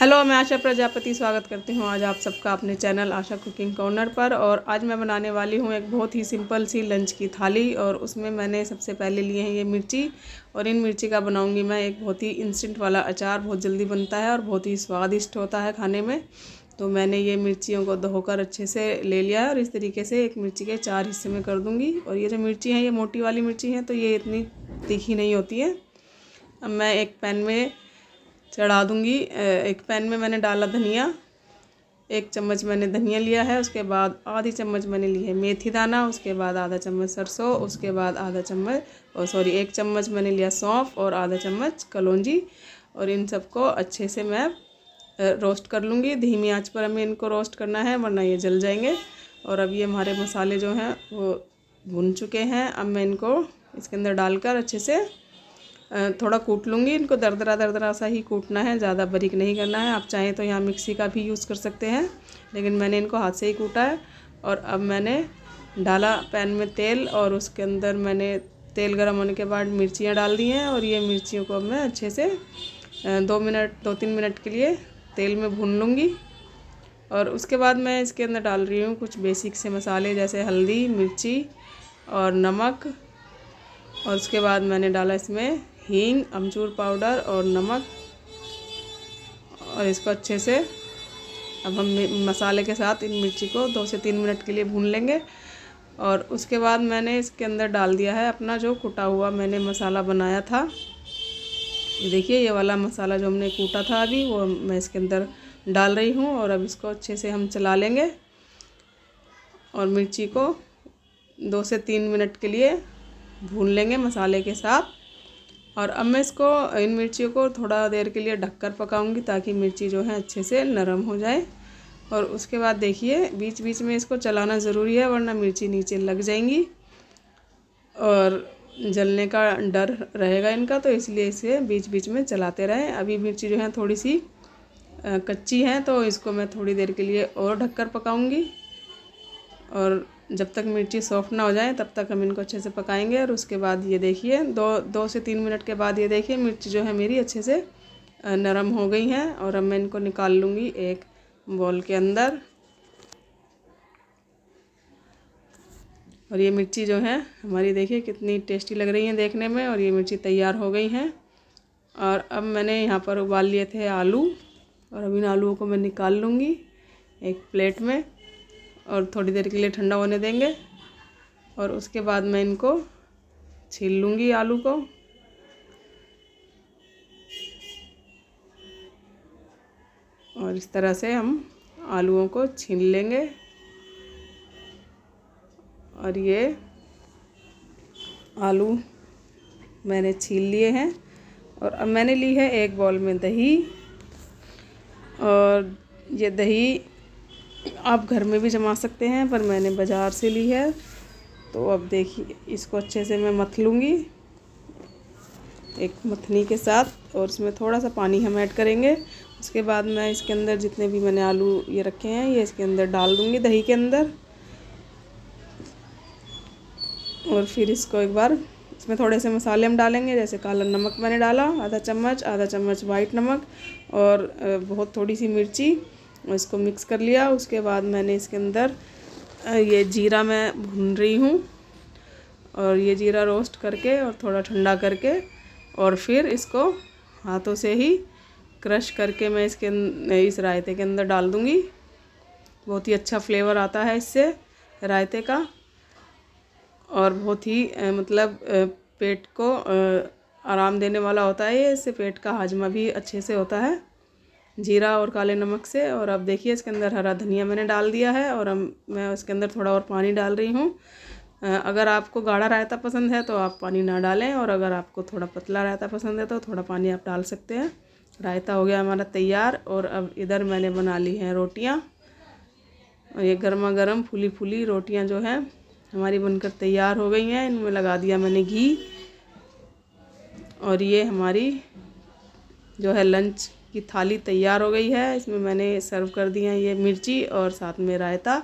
hello मैं आशा प्रजापति स्वागत करती हूँ आज आप सबका अपने चैनल आशा कुकिंग कॉर्नर पर और आज मैं बनाने वाली हूँ एक बहुत ही सिंपल सी लंच की थाली और उसमें मैंने सबसे पहले लिए हैं ये मिर्ची और इन मिर्ची का बनाऊँगी मैं एक बहुत ही इंस्टेंट वाला अचार बहुत जल्दी बनता है और बहुत ही स्वादिष्ट होता है खाने में तो मैंने ये मिर्चियों को धोकर अच्छे से ले लिया है और इस तरीके से एक मिर्ची के चार हिस्से में कर दूँगी और ये जो मिर्ची हैं ये मोटी वाली मिर्ची हैं तो ये इतनी तीखी नहीं होती है अब मैं एक पैन में चढ़ा दूँगी एक पैन में मैंने डाला धनिया एक चम्मच मैंने धनिया लिया है उसके बाद आधी चम्मच मैंने ली है मेथी दाना उसके बाद आधा चम्मच सरसों उसके बाद आधा चम्मच और सॉरी एक चम्मच मैंने लिया सौंफ और आधा चम्मच कलौजी और इन सबको अच्छे से मैं रोस्ट कर लूँगी धीमी आँच पर हमें इनको रोस्ट करना है वरना ये जल जाएंगे और अब ये हमारे मसाले जो हैं वो भुन चुके हैं अब मैं इनको इसके अंदर डालकर अच्छे से थोड़ा कूट लूँगी इनको दरदरा दरदरा सा ही कूटना है ज़्यादा बरीक नहीं करना है आप चाहें तो यहाँ मिक्सी का भी यूज़ कर सकते हैं लेकिन मैंने इनको हाथ से ही कूटा है और अब मैंने डाला पैन में तेल और उसके अंदर मैंने तेल गर्म होने के बाद मिर्चियाँ डाल दी हैं और ये मिर्चियों को अब मैं अच्छे से दो मिनट दो तीन मिनट के लिए तेल में भून लूँगी और उसके बाद मैं इसके अंदर डाल रही हूँ कुछ बेसिक से मसाले जैसे हल्दी मिर्ची और नमक और उसके बाद मैंने डाला इसमें हींग अमचूर पाउडर और नमक और इसको अच्छे से अब हम मसाले के साथ इन मिर्ची को दो से तीन मिनट के लिए भून लेंगे और उसके बाद मैंने इसके अंदर डाल दिया है अपना जो कुटा हुआ मैंने मसाला बनाया था देखिए ये वाला मसाला जो हमने कूटा था अभी वो मैं इसके अंदर डाल रही हूँ और अब इसको अच्छे से हम चला लेंगे और मिर्ची को दो से तीन मिनट के लिए भून लेंगे मसाले के साथ और अब मैं इसको इन मिर्चियों को थोड़ा देर के लिए ढककर पकाऊंगी ताकि मिर्ची जो है अच्छे से नरम हो जाए और उसके बाद देखिए बीच बीच में इसको चलाना ज़रूरी है वरना मिर्ची नीचे लग जाएंगी और जलने का डर रहेगा इनका तो इसलिए इसे बीच बीच में चलाते रहें अभी मिर्ची जो है थोड़ी सी कच्ची है तो इसको मैं थोड़ी देर के लिए और ढककर पकाऊंगी और जब तक मिर्ची सॉफ्ट ना हो जाए तब तक हम इनको अच्छे से पकाएंगे और उसके बाद ये देखिए दो दो से तीन मिनट के बाद ये देखिए मिर्ची जो है मेरी अच्छे से नरम हो गई हैं और अब मैं इनको निकाल लूँगी एक बॉल के अंदर और ये मिर्ची जो है हमारी देखिए कितनी टेस्टी लग रही हैं देखने में और ये मिर्ची तैयार हो गई हैं और अब मैंने यहाँ पर उबाल लिए थे आलू और अब इन आलूओं को मैं निकाल लूँगी एक प्लेट में और थोड़ी देर के लिए ठंडा होने देंगे और उसके बाद मैं इनको छील लूँगी आलू को और इस तरह से हम आलूओं को छीन लेंगे और ये आलू मैंने छील लिए हैं और अब मैंने ली है एक बॉल में दही और ये दही आप घर में भी जमा सकते हैं पर मैंने बाज़ार से ली है तो अब देखिए इसको अच्छे से मैं मथ लूँगी एक मथनी के साथ और इसमें थोड़ा सा पानी हम ऐड करेंगे उसके बाद मैं इसके अंदर जितने भी मैंने आलू ये रखे हैं ये इसके अंदर डाल दूँगी दही के अंदर और फिर इसको एक बार इसमें थोड़े से मसाले हम डालेंगे जैसे काला नमक मैंने डाला आधा चम्मच आधा चम्मच वाइट नमक और बहुत थोड़ी सी मिर्ची इसको मिक्स कर लिया उसके बाद मैंने इसके अंदर ये जीरा मैं भून रही हूँ और ये जीरा रोस्ट करके और थोड़ा ठंडा करके और फिर इसको हाथों से ही क्रश करके मैं इसके अं-, इस रायते के अंदर डाल दूँगी बहुत ही अच्छा फ्लेवर आता है इससे रायते का और बहुत ही मतलब पेट को आराम देने वाला होता है ये इससे पेट का हाजमा भी अच्छे से होता है जीरा और काले नमक से और अब देखिए इसके अंदर हरा धनिया मैंने डाल दिया है और अब मैं इसके अंदर थोड़ा और पानी डाल रही हूँ अगर आपको गाढ़ा रायता पसंद है तो आप पानी ना डालें और अगर आपको थोड़ा पतला रायता पसंद है तो थोड़ा पानी आप डाल सकते हैं रायता हो गया हमारा तैयार और अब इधर मैंने बना ली हैं रोटियाँ और ये गर्मा गर्म फूली फूली रोटियाँ जो हैं हमारी बनकर तैयार हो गई हैं इनमें लगा दिया मैंने घी और ये हमारी जो है लंच की थाली तैयार हो गई है इसमें मैंने सर्व कर दिया है ये मिर्ची और साथ में रायता